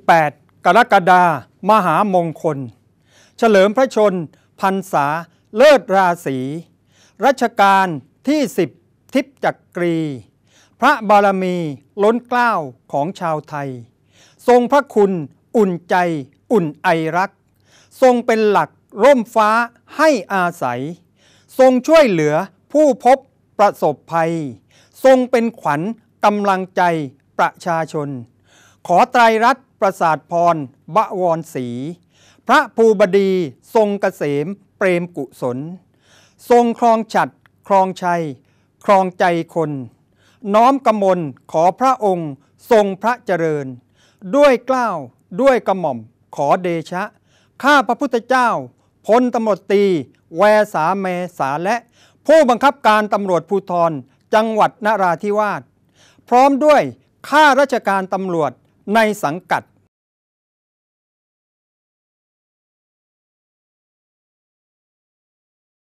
28 กรกฎา มหามงคล เฉลิมพระชนพรรษา เลิศราศีรัชกาลที่ 10 ทิพจักกรี พระบารมีล้นเกล้าของชาวไทย ทรงพระคุณอุ่นใจอุ่นไอรัก ทรงเป็นหลักร่มฟ้าให้อาศัย ทรงช่วยเหลือผู้พบประสบภัย ทรงเป็นขวัญกำลังใจประชาชนขอไตรรัตน์ประสาทพรบวรศรีพระภูบดี ทรงกเกษม เปรมกุศล ทรงครองฉัด ครองชัย ครองใจคน น้อมกมล ขอพระองค์ทรงพระเจริญ ด้วยกล้าว ด้วยกระหม่อม ขอเดชะ ข้าพระพุทธเจ้า พลตำรวจตี แวสาเมสาและ ผู้บังคับการตำรวจภูธรจังหวัดนราธิวาส พร้อมด้วยข้าราชการตำรวจในสังกัด